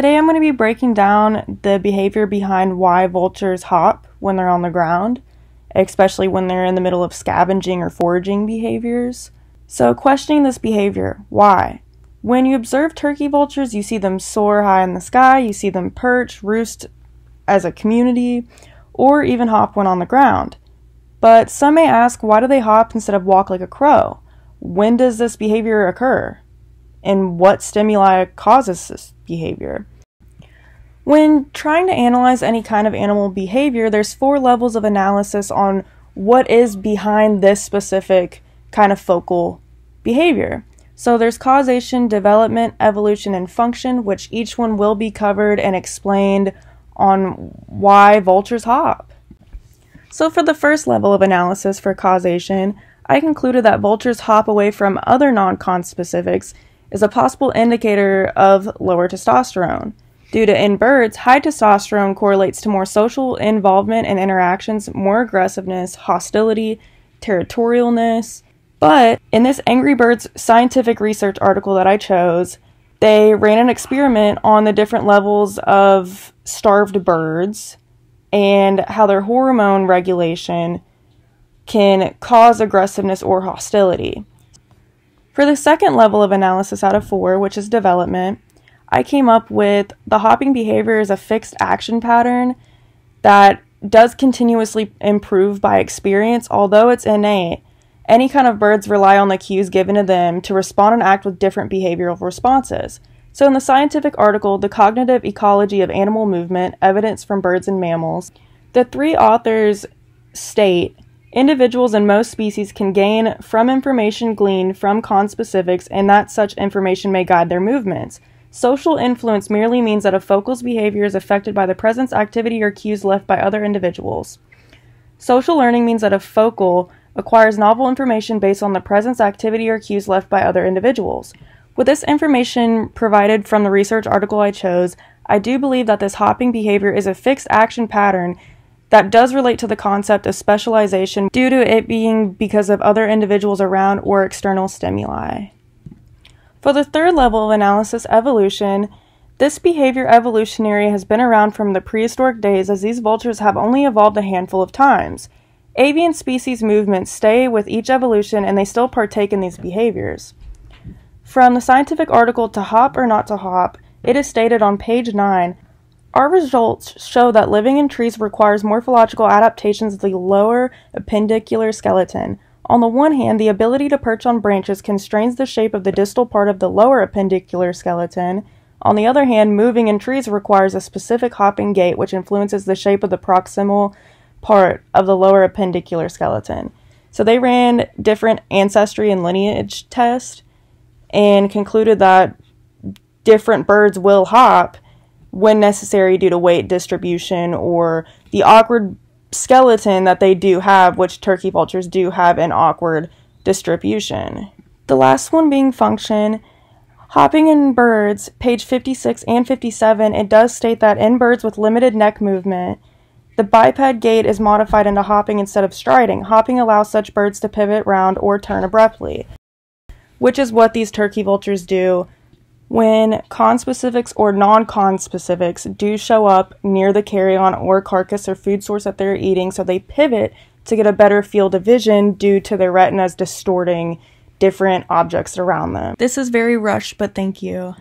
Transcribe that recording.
Today I'm going to be breaking down the behavior behind why vultures hop when they're on the ground, especially when they're in the middle of scavenging or foraging behaviors. So, questioning this behavior, why? When you observe turkey vultures, you see them soar high in the sky, you see them perch, roost as a community, or even hop when on the ground. But some may ask, why do they hop instead of walk like a crow? When does this behavior occur? and what stimuli causes this behavior. When trying to analyze any kind of animal behavior, there's four levels of analysis on what is behind this specific kind of focal behavior. So there's causation, development, evolution, and function, which each one will be covered and explained on why vultures hop. So for the first level of analysis for causation, I concluded that vultures hop away from other non-con specifics is a possible indicator of lower testosterone. Due to in birds, high testosterone correlates to more social involvement and interactions, more aggressiveness, hostility, territorialness. But in this Angry Birds scientific research article that I chose, they ran an experiment on the different levels of starved birds and how their hormone regulation can cause aggressiveness or hostility. For the second level of analysis out of four, which is development, I came up with the hopping behavior is a fixed action pattern that does continuously improve by experience, although it's innate. Any kind of birds rely on the cues given to them to respond and act with different behavioral responses. So, in the scientific article, The Cognitive Ecology of Animal Movement Evidence from Birds and Mammals, the three authors state Individuals in most species can gain from information gleaned from conspecifics and that such information may guide their movements. Social influence merely means that a focal's behavior is affected by the presence, activity, or cues left by other individuals. Social learning means that a focal acquires novel information based on the presence, activity, or cues left by other individuals. With this information provided from the research article I chose, I do believe that this hopping behavior is a fixed action pattern that does relate to the concept of specialization due to it being because of other individuals around or external stimuli. For the third level of analysis, evolution, this behavior evolutionary has been around from the prehistoric days as these vultures have only evolved a handful of times. Avian species movements stay with each evolution and they still partake in these behaviors. From the scientific article To Hop or Not to Hop, it is stated on page 9 our results show that living in trees requires morphological adaptations of the lower appendicular skeleton. On the one hand, the ability to perch on branches constrains the shape of the distal part of the lower appendicular skeleton. On the other hand, moving in trees requires a specific hopping gait which influences the shape of the proximal part of the lower appendicular skeleton. So they ran different ancestry and lineage tests and concluded that different birds will hop when necessary due to weight distribution or the awkward skeleton that they do have, which turkey vultures do have an awkward distribution. The last one being function. Hopping in birds, page 56 and 57, it does state that in birds with limited neck movement, the biped gait is modified into hopping instead of striding. Hopping allows such birds to pivot round or turn abruptly, which is what these turkey vultures do when con specifics or non con specifics do show up near the carrion or carcass or food source that they're eating, so they pivot to get a better field of vision due to their retinas distorting different objects around them. This is very rushed, but thank you.